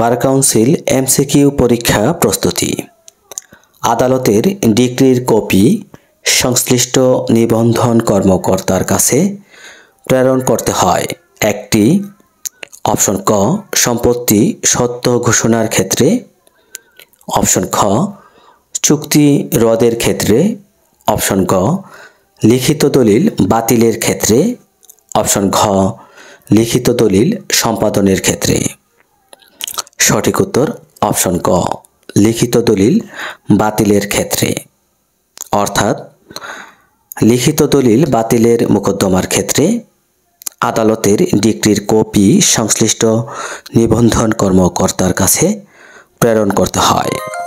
bar council MCQ পরীক্ষা প্রস্তুতি আদালতের ডিগ্রির কপি সংশ্লিষ্ট নিবন্ধন কর্মকর্তার কাছে প্রেরণ করতে হয় একটি অপশন ক সম্পত্তি সত্য ঘোষণার ক্ষেত্রে অপশন খ চুক্তি রদের ক্ষেত্রে অপশন গ লিখিত দলিল বাতিলের ক্ষেত্রে অপশন ঘ লিখিত দলিল সম্পাদনের ক্ষেত্রে সঠিক উত্তর অপশন ক লিখিত দলিল বাতিলের ক্ষেত্রে অর্থাৎ লিখিত দলিল বাতিলের মোকদ্দমার ক্ষেত্রে আদালতের ডিগ্রির কপি সংশ্লিষ্ট নিবন্ধন কর্মকর্তার কাছে প্রেরণ করতে হয়